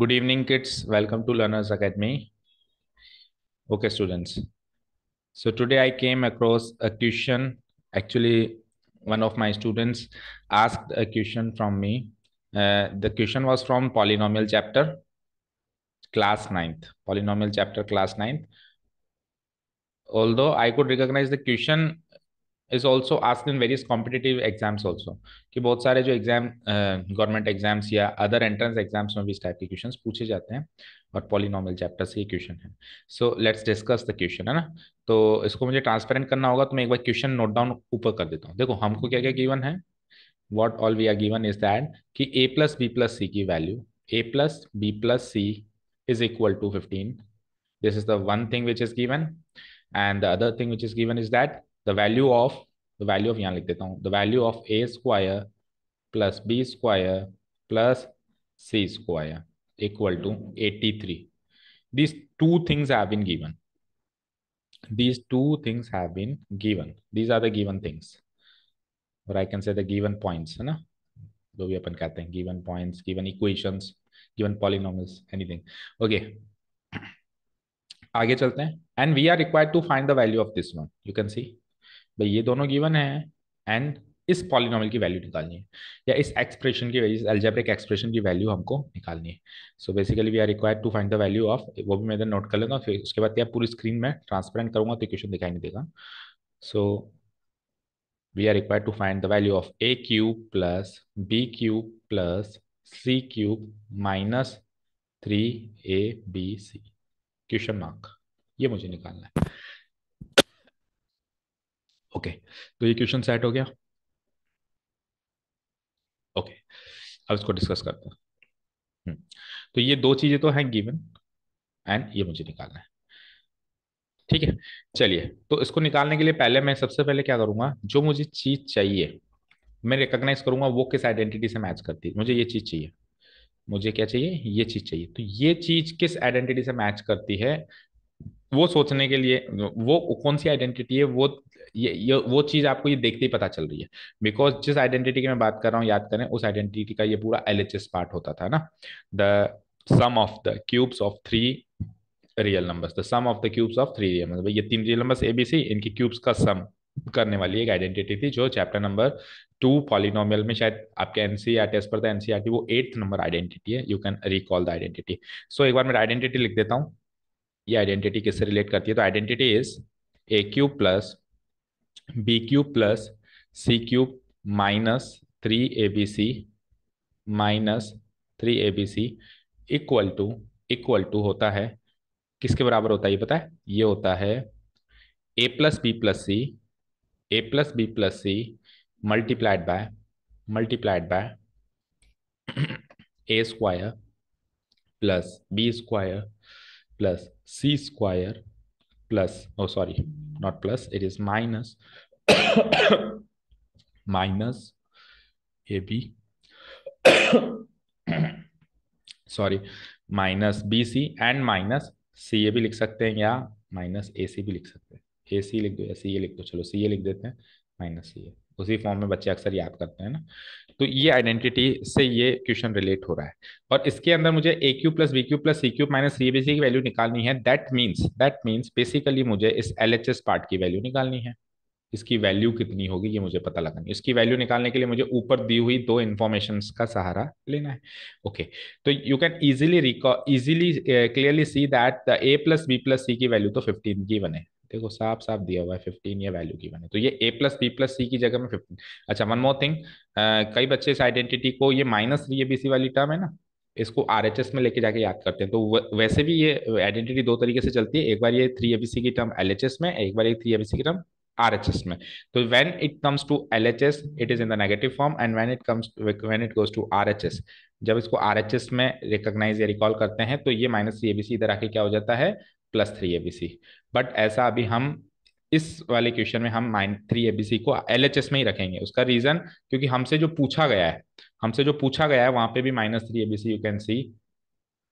Good evening, kids. Welcome to Learners Academy. Okay, students. So today I came across a question. Actually, one of my students asked a question from me. Uh, the question was from polynomial chapter, class 9th. Polynomial chapter, class 9th. Although I could recognize the question is also ask in various competitive exams also कि बहुत सारे जो exam government exams या other entrance exams में भी इस type के question पूछे जाते हैं और पॉलिनॉमल चैप्टर से ये क्वेश्चन है so let's discuss the question है ना तो इसको मुझे ट्रांसपेरेंट करना होगा तो मैं एक बार क्वेश्चन नोट डाउन ऊपर कर देता हूँ देखो हमको क्या क्या गिवन है what all we are given is that कि A plus B plus C की value A plus B plus C is equal to fifteen this is the one thing which is given and the other thing which is given is that the value of the value of यहाँ लिख देता हूँ the value of A square plus B square plus C square equal to eighty three these two things have been given these two things have been given these are the given things or i can say the given points है ना जो भी अपन कहते हैं given points given equations given polynomials anything okay आगे चलते हैं and we are required to find the value of this one you can see भाई ये दोनों गिवन है एंड इस पॉलिनॉमल की वैल्यू निकालनी है या इस एक्सप्रेशन की वैल्यू एल्जेब्रिक एक्सप्रेशन की वैल्यू हमको निकालनी है so basically we are required to find the value of वो भी मैं इधर नोट कर लूँगा फिर उसके बाद क्या पूरी स्क्रीन में ट्रांसपेरेंट करूंगा तो क्वेश्चन दिखाई नहीं देगा so we are required to find the value of A cube plus B cube plus C cube minus three A B C question mark ये मुझे निकालना है ओके तो ये क्वेश्चन सेट हो गया ओके अब इसको डिस्कस करते हैं हम्म। तो ये दो चीजें तो हैं गिवन एंड ये मुझे निकालना है ठीक है चलिए तो इसको निकालने के लिए पहले मैं सबसे पहले क्या करूंगा जो मुझे चीज चाहिए मैं रिकॉग्नाइज करूंगा वो किस आइडेंटिटी से मैच करती है मुझे ये चीज चाहिए मुझे क्या चाहिए ये चीज चाहिए तो ये चीज किस आइडेंटिटी से मैच करती है वो सोचने के लिए वो कौन सी आइडेंटिटी है वो ये ये वो चीज आपको ये देखते ही पता चल रही है बिकॉज जिस आइडेंटिटी की मैं बात कर रहा हूँ याद करें उस आइडेंटिटी का ये पूरा एल पार्ट होता था ना the sum of the cubes of three real numbers the sum of the cubes of three real number ये तीन real numbers A B C इनकी क्यूब्स का सम करने वाली एक आइडेंटिटी थी जो चैप्टर नंबर टू पॉलिनोमियल में शायद आपके एनसीआर टेस्ट e पर था एनसीआर e वो एट्थ नंबर आइडेंटिटी है you can recall the identity so एक बार मैं आइडेंटिटी लिख देता हूँ ये आइडेंटिटी किससे रिलेट करती है तो identity is A cube plus B cube plus C cube minus three A B C minus three A B C equal to equal to होता है किसके बराबर होता है ये पता है ये होता है A plus B plus C A plus B plus C multiplied by multiplied by A square plus B square plus C square plus oh sorry not plus it is minus minus ab sorry minus B C and minus C A भी लिख सकते हैं या minus A सी भी लिख सकते हैं ए सी लिख दो या सी ए लिख दो चलो सी ए लिख देते हैं माइनस सी ए उसी फॉर्म में बच्चे अक्सर याद करते हैं ना तो ये आइडेंटिटी से ये क्वेश्चन रिलेट हो रहा है और इसके अंदर मुझे A cube plus B cube plus C cube minus C B C की वैल्यू निकालनी है that means that means basically मुझे इस एल एच एस पार्ट की वैल्यू निकालनी है इसकी वैल्यू कितनी होगी ये मुझे पता लगानी इसकी वैल्यू निकालने के लिए मुझे ऊपर दी हुई दो इन्फॉर्मेशन का सहारा लेना है ओके okay. तो you can easily reco easily clearly see that the A plus B plus C की वैल्यू तो फिफ्टीन की बने देखो साफ साफ दिया हुआ है फिफ्टीन ये वैल्यू की मैंने तो ये A plus B plus C की जगह में फिफ्टीन अच्छा वन मोर थिंग कई बच्चे इस आइडेंटिटी को ये minus three A B C वाली टर्म है ना इसको आर एच एस में लेके जाके याद करते हैं तो वैसे भी ये आइडेंटिटी दो तरीके से चलती है एक बार ये थ्री ए बी सी की टर्म एल एच एस में एक बार ये थ्री ए बी सी की टर्म आर एच एस में तो when it comes to L H S it is in the negative form and when it comes when it goes to R H S जब इसको R H S में recognise या recall करते हैं तो ये माइनस सी ए B सी इधर आके क्या हो जाता है प्लस थ्री एबीसी बट ऐसा अभी हम इस वाले क्वेश्चन में हम माइन थ्री एबीसी को एल में ही रखेंगे उसका रीजन क्योंकि हमसे जो पूछा गया है हमसे जो पूछा गया है वहां पे भी minus three C you can see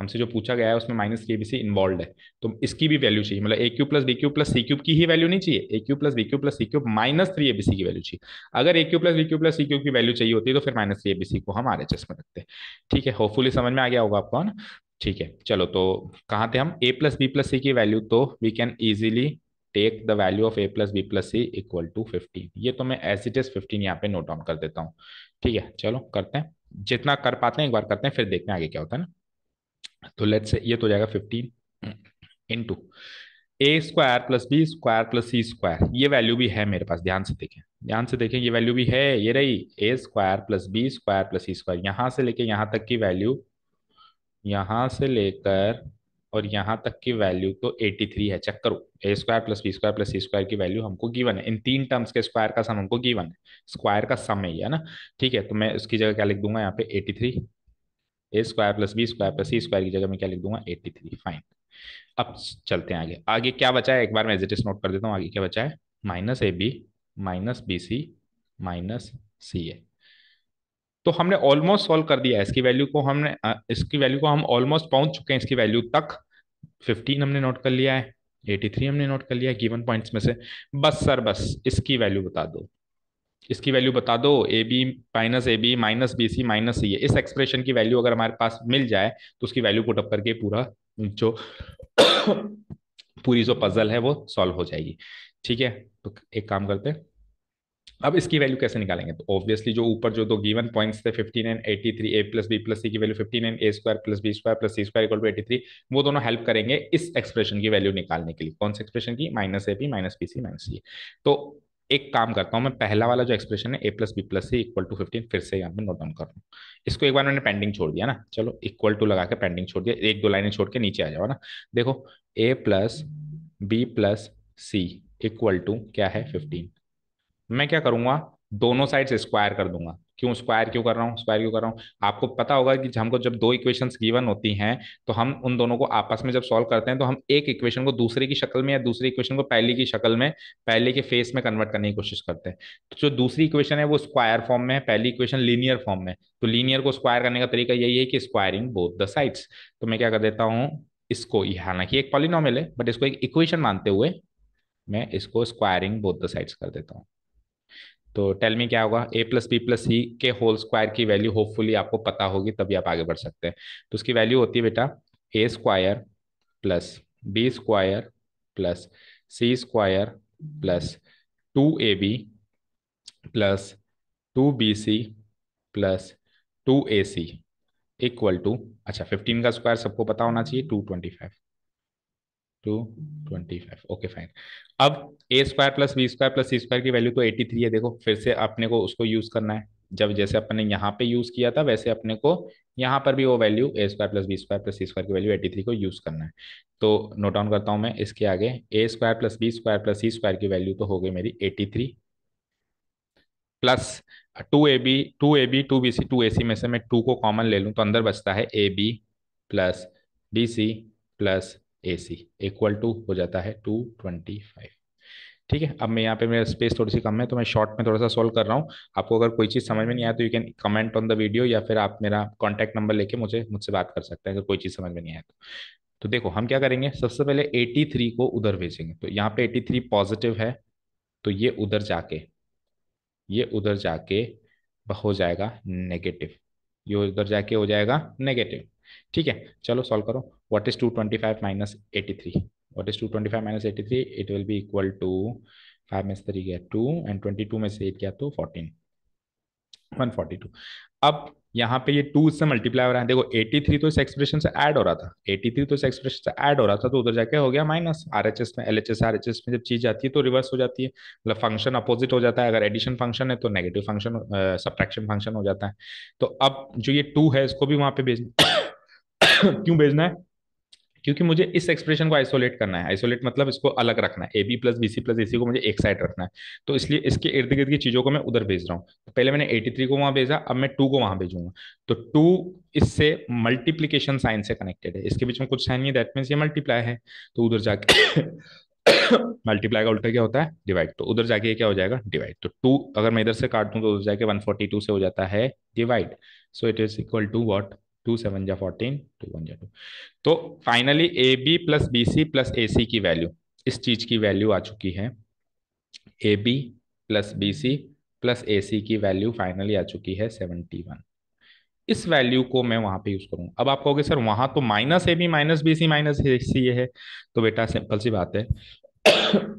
हमसे जो पूछा गया है उसमें माइनस थ्री एबीसी इन्वॉल्व है तो इसकी भी वैल्यू चाहिए मतलब A cube plus B cube plus C cube की ही वैल्यू नहीं चाहिए A cube plus B cube plus C cube minus three ABC की वैल्यू चाहिए अगर A cube plus B cube plus C cube की वैल्यू चाहिए होती है तो फिर माइनस थ्री सी को हम आर एच एस में रखते हैं ठीक है होपफुली समझ में आ गया होगा आपको ना ठीक है चलो तो कहाँ थे हम A plus B plus C की वैल्यू तो we can easily take the value of A plus B plus C equal to fifteen ये तो मैं एस इट इज फिफ्टीन यहाँ पे नोट डाउन कर देता हूँ ठीक है चलो करते हैं जितना कर पाते हैं एक बार करते हैं फिर देखते हैं आगे क्या होता है ना तो लेट्स से ये तो हो जाएगा fifteen into A square plus B square plus C square ये वैल्यू भी है मेरे पास ध्यान से देखें ध्यान से देखें ये वैल्यू भी है ये रही A square plus B square plus C square यहाँ से लेके यहाँ तक की वैल्यू यहाँ से लेकर और यहाँ तक की वैल्यू तो 83 है चेक करो A square plus B square plus C square की वैल्यू हमको गिवन है इन तीन टर्म्स के स्क्वायर का सम हमको गिवन है स्क्वायर का सम ही है ना ठीक है तो मैं उसकी जगह क्या लिख दूंगा यहाँ पे 83 A square plus B square plus C square की जगह मैं क्या लिख दूंगा 83 फाइन अब चलते हैं आगे आगे क्या बचा है एक बार मैं एजिटिस नोट कर देता हूँ आगे क्या बचा है minus A B minus B C minus C A तो हमने ऑलमोस्ट सॉल्व कर दिया इसकी वैल्यू को हमने इसकी वैल्यू को हम ऑलमोस्ट पहुंच चुके हैं इसकी वैल्यू तक 15 हमने नोट कर लिया है 83 हमने नोट कर लिया है गिवन पॉइंट्स में से बस सर बस इसकी वैल्यू बता दो इसकी वैल्यू बता दो A B minus A B minus B C minus C इस एक्सप्रेशन की वैल्यू अगर हमारे पास मिल जाए तो उसकी वैल्यू पुटअप करके पूरा जो पूरी जो पजल है वो सॉल्व हो जाएगी ठीक है तो एक काम करते हैं अब इसकी वैल्यू कैसे निकालेंगे तो ऑब्वियसली जो ऊपर जो दो गिवन पॉइंट्स थे 15 and 83 A plus B plus C की value 15 and A square plus B square plus C square equal to 83 वो दोनों हेल्प करेंगे इस एक्सप्रेशन की वैल्यू निकालने के लिए कौन से एक्सप्रेशन की minus A P minus B C minus C तो एक काम करता हूँ मैं पहला वाला जो एक्सप्रेशन है A plus B plus C equal to fifteen फिर से यहाँ पे नोट डाउन कर रहा हूँ इसको एक बार मैंने पेंडिंग छोड़ दिया ना चलो इक्वल टू लगा के पेंडिंग छोड़ दिया एक दो लाइनें छोड़ के नीचे आ जाओ ना देखो A plus B plus C equal to क्या है फिफ्टीन मैं क्या करूंगा दोनों साइड स्क्वायर कर दूंगा क्यों स्क्वायर क्यों कर रहा हूँ स्क्वायर क्यों कर रहा हूँ आपको पता होगा कि हमको जब दो इक्वेशंस गिवन होती हैं तो हम उन दोनों को आपस में जब सॉल्व करते हैं तो हम एक इक्वेशन को दूसरे की शक्ल में या दूसरे इक्वेशन को पहले की शक्ल में पहले के फेस में कन्वर्ट करने की कोशिश करते हैं तो जो दूसरी इक्वेशन है वो स्क्वायर फॉर्म में है पहली इक्वेशन लीनियर फॉर्म में तो लीनियर को स्क्वायर करने का तरीका यही है कि स्क्वायरिंग बोथ द साइड्स तो मैं क्या कर देता हूँ इसको हालांकि एक पॉलिनॉमल है बट इसको एक इक्वेशन मानते हुए मैं इसको स्क्वायरिंग बोथ द साइड्स कर देता हूँ तो टेल मी क्या होगा A plus B plus C के होल स्क्वायर की वैल्यू होपफुली आपको पता होगी तभी आप आगे बढ़ सकते हैं तो उसकी वैल्यू होती है बेटा A square plus B square plus C square plus two A B plus two B C plus two A C equal to अच्छा फिफ्टीन का स्क्वायर सबको पता होना चाहिए two twenty five okay fine अब A square plus B square plus C square की value तो eighty three है देखो फिर से अपने को उसको यूज करना है जब जैसे अपने यहाँ पे यूज किया था वैसे अपने को यहाँ पर भी वो value A square plus B square plus C square की वैल्यू एटी थ्री को यूज करना है तो नोट डाउन करता हूँ मैं इसके आगे A square plus B square plus C square की वैल्यू तो हो गई मेरी eighty three plus two A B two A B two B C two A C में से मैं टू को कॉमन ले लूँ तो अंदर बचता है A B plus B C plus A C equal to हो जाता है टू ट्वेंटी फाइव ठीक है अब मैं यहाँ पे मेरा स्पेस थोड़ी सी कम है तो मैं शॉर्ट में थोड़ा सा सॉल्व कर रहा हूँ आपको अगर कोई चीज़ समझ में नहीं आया तो you can comment on the video या फिर आप मेरा कॉन्टैक्ट नंबर लेके मुझे मुझसे बात कर सकते हैं अगर कोई चीज़ समझ में नहीं आया तो तो देखो हम क्या करेंगे सबसे पहले 83 को उधर भेजेंगे तो यहाँ पे 83 पॉजिटिव है तो ये उधर जाके ये उधर जाके हो जाएगा नेगेटिव ये उधर जाके हो जाएगा नेगेटिव ठीक है चलो सॉल्व करो what is 225 minus 83 what is 225 minus 83 it will be equal to 5 minus 3 get 2 and 22 minus 8 get 2 14 142 अब यहाँ पे ये टू से मल्टीप्लाई हो रहा है देखो 83 तो इस एक्सप्रेशन से ऐड हो रहा था 83 तो इस एक्सप्रेशन से ऐड हो रहा था तो उधर जाके हो गया माइनस आरएचएस में एलएचएस आरएचएस में जब चीज जाती है तो रिवर्स हो जाती है मतलब फंक्शन अपोजिट हो जाता है अगर एडिशन फंक्शन है तो नेगेटिव फंक्शन सब्ट्रैक्शन फंक्शन हो जाता है तो अब जो ये टू है इसको भी वहां पे भेजना क्यों भेजना है क्योंकि मुझे इस एक्सप्रेशन को आइसोलेट करना है आइसोलेट मतलब इसको अलग रखना है A B plus B C plus A C को मुझे एक साइड रखना है तो इसलिए इसके इर्द गिर्द की चीज़ों को मैं उधर भेज रहा हूँ तो पहले मैंने एटी थ्री को वहां भेजा अब मैं टू को वहां भेजूंगा तो टू इससे मल्टीप्लीकेशन साइन से कनेक्टेड है इसके बीच में कुछ साइन नहीं दैट मीन ये मल्टीप्लाई है तो उधर जाके मल्टीप्लाई का उल्टा क्या होता है डिवाइड तो उधर जाके ये क्या हो जाएगा डिवाइड तो टू अगर मैं इधर से काट दूं तो उधर जाके 142 से हो जाता है divide so it is equal to what two seven जा फोर्टीन टू वन जा टू तो finally A B plus B C plus A C की वैल्यू इस चीज की वैल्यू आ चुकी है A B plus B C plus A C की वैल्यू फाइनली आ चुकी है सेवेंटी वन इस वैल्यू को मैं वहां पे यूज करूंगा अब आप कहोगे सर वहां तो minus A B minus B C minus A C ये है तो बेटा सिंपल सी बात है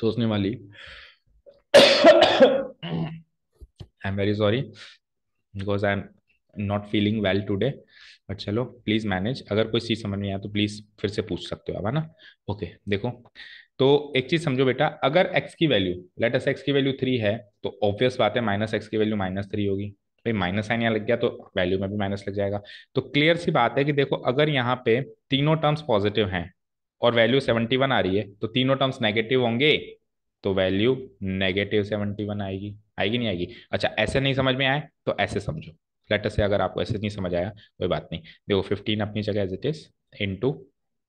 सोचने वाली I am very sorry because I am not feeling well today but चलो प्लीज मैनेज अगर कोई चीज समझ में आया तो प्लीज फिर से पूछ सकते हो आप है ना ओके देखो तो एक चीज समझो बेटा अगर एक्स की वैल्यू लेट अस एक्स की वैल्यू थ्री है तो ऑब्वियस बात है माइनस एक्स की वैल्यू माइनस थ्री होगी भाई माइनस साइन यहाँ लग गया तो वैल्यू में भी माइनस लग जाएगा तो क्लियर सी बात है कि देखो अगर यहाँ पे तीनों टर्म्स पॉजिटिव हैं और वैल्यू सेवेंटी वन आ रही है तो तीनों टर्म्स नेगेटिव होंगे तो वैल्यू नेगेटिव सेवेंटी वन आएगी आएगी नहीं आएगी अच्छा ऐसे नहीं समझ में आए तो ऐसे समझो लेटर से अगर आपको ऐसे नहीं समझ आया कोई बात नहीं देखो फिफ्टीन अपनी जगह एज इट इज इन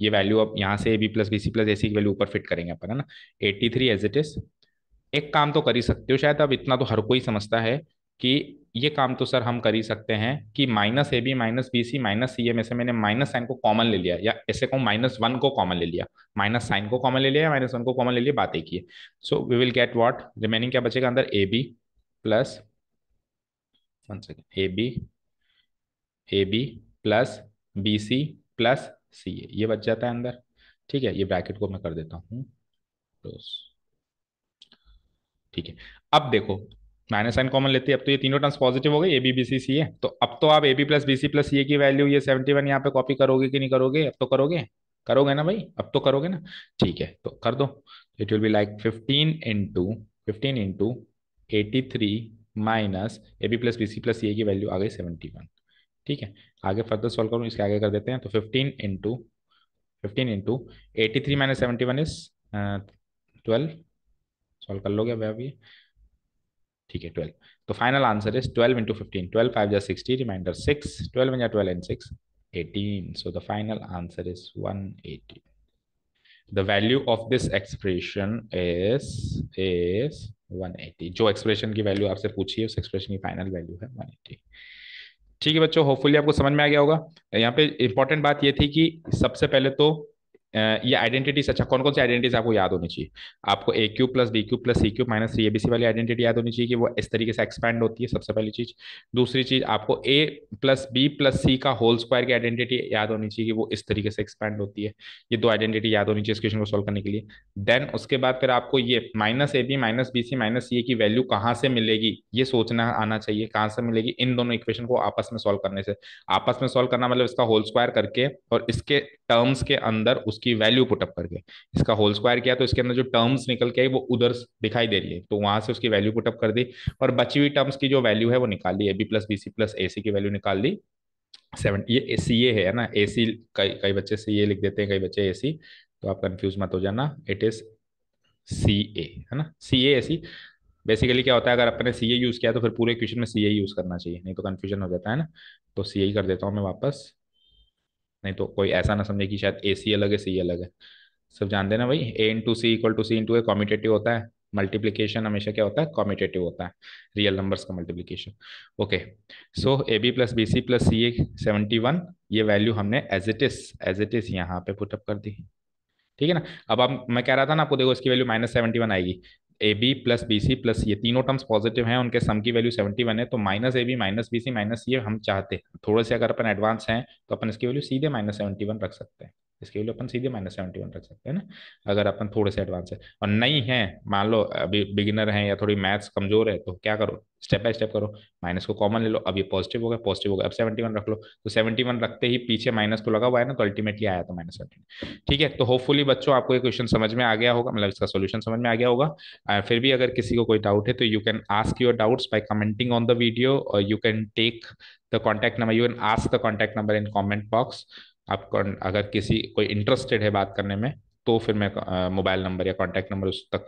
ये वैल्यू अब यहाँ से A B plus B C plus A C की वैल्यू ऊपर फिट करेंगे अपन है ना eighty three as it is एक काम तो कर ही सकते हो शायद अब इतना तो हर कोई समझता है कि ये काम तो सर हम कर ही सकते हैं कि minus A B minus B C minus C एम ऐसे मैंने माइनस साइन को कॉमन ले लिया या ऐसे कहूँ माइनस वन को कॉमन ले लिया माइनस साइन को कॉमन ले लिया या माइनस वन को कॉमन ले लिया बात एक ही है so we will get what remaining क्या बचेगा अंदर A B plus one second A B plus B C plus C A ये बच जाता है अंदर ठीक है ये ब्रैकेट को मैं कर देता हूँ क्लोज ठीक है अब देखो माइनस साइन कॉमन लेते हैं अब तो ये तीनों टर्म्स पॉजिटिव हो गए A B B C C A तो अब तो आप A B plus B C plus C A की वैल्यू ये सेवेंटी वन यहाँ पे कॉपी करोगे कि नहीं करोगे अब तो करोगे करोगे ना भाई अब तो करोगे ना ठीक है तो कर दो it will be like fifteen into fifteen into eighty three minus A B plus B C plus A की वैल्यू आ गई सेवेंटी वन ठीक है आगे फर्दर सॉल्व करूँ इसके आगे कर देते हैं तो fifteen into fifteen into eighty three minus seventy one is twelve solve कर लोगे अब ये ठीक है ट्वेल्व तो final answer is twelve into fifteen twelve five या सिक्सटी रिमाइंडर सिक्स ट्वेल्व या twelve and six eighteen so the final answer is one eighteen the value of this expression is is 180 जो expression की value आपसे पूछी है उस expression की final value है 180 ठीक है बच्चों होपफुली आपको समझ में आ गया होगा यहाँ पे इंपॉर्टेंट बात ये थी कि सबसे पहले तो ये आइडेंटिटीज अच्छा कौन कौन सी आइडेंटिटीज आपको याद होनी चाहिए आपको A cube plus D cube plus C cube minus three ABC वाली आइडेंटिटी याद होनी चाहिए कि वो इस तरीके से एक्सपैंड होती है सबसे पहली चीज दूसरी चीज आपको A plus B plus C का होल स्क्वायर की आइडेंटिटी याद होनी चाहिए कि वो इस तरीके से एक्सपैंड होती है ये दो आइडेंटिटी याद होनी चाहिए इस क्वेश्चन को सोल्व करने के लिए देन उसके बाद फिर आपको ये minus A B minus B C minus C A की वैल्यू कहाँ से मिलेगी ये सोचना आना चाहिए कहाँ से मिलेगी इन दोनों इक्वेशन को आपस में सोल्व करने से आपस में सोल्व करना मतलब इसका होल स्क्वायर करके और इसके टर्म्स के अंदर उस उसकी वैल्यू पुटअप करके इसका होल स्क्वायर किया तो इसके अंदर जो टर्म्स निकल के आई वो उधर दिखाई दे रही है तो वहां से उसकी वैल्यू पुटअप कर दी और बची हुई टर्म्स की जो वैल्यू है वो निकाल ली A B plus B C plus A C की वैल्यू निकाल दी सेवन ये ए सी ए है ना ए सी कई कई बच्चे सी ए लिख देते हैं कई बच्चे ए सी तो आप कंफ्यूज मत हो जाना इट इज सी ए है ना सी ए सी बेसिकली क्या होता है अगर अपने सी ए यूज़ किया तो फिर पूरे क्वेश्चन में सी ए यूज़ करना चाहिए नहीं तो कंफ्यूजन हो जाता है ना तो सी ए कर देता हूँ मैं वापस नहीं तो कोई ऐसा ना समझे कि शायद ए सी अलग है सी अलग है सब जानते ना भाई A into C equal to C into A competitive होता है मल्टीप्लीकेशन हमेशा क्या होता है कॉम्पिटेटिव होता है रियल नंबर्स का multiplication okay so A B plus B C plus C A seventy one ये वैल्यू हमने as it is as it is यहाँ पे पुटअप कर दी ठीक है ना अब आप मैं कह रहा था ना आपको देखो इसकी वैल्यू माइनस सेवेंटी वन आएगी A B plus B C plus ये तीनों टर्म्स पॉजिटिव हैं उनके सम की वैल्यू सेवेंटी वन है तो minus A B minus B C minus ये हम चाहते हैं थोड़े से अगर अपन एडवांस हैं तो अपन इसकी वैल्यू सीधे माइनस सेवेंटी वन रख सकते हैं इसके वैल्यू अपन सीधे माइनस सेवेंटी वन रख सकते हैं ना अगर अपन थोड़े से एडवांस है और नहीं है मान लो अभी बिगिनर हैं या थोड़ी मैथ्स कमजोर है तो क्या करो स्टेप बाय स्टेप करो माइनस को कॉमन ले लो अब ये पॉजिटिव हो गया पॉजिटिव हो गया अब सेवेंटी वन रख लो तो सेवेंटी वन रखते ही पीछे माइनस को लगा हुआ है ना तो अल्टीमेटली आया तो माइनस सेवेंटी ठीक है तो होपफुली बच्चों आपको ये क्वेश्चन समझ में आ गया होगा मतलब इसका सोल्यूशन समझ में आ गया होगा फिर भी अगर किसी को कोई डाउट है तो you can ask your doubts by commenting on the video और you can take the contact number you can ask the contact number in comment box आप अगर किसी कोई इंटरेस्टेड है बात करने में तो फिर मैं मोबाइल नंबर या कॉन्टैक्ट नंबर उस तक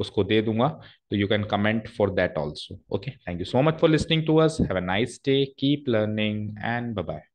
उसको दे दूंगा तो you can comment for that also okay thank you so much for listening to us have a nice day keep learning and bye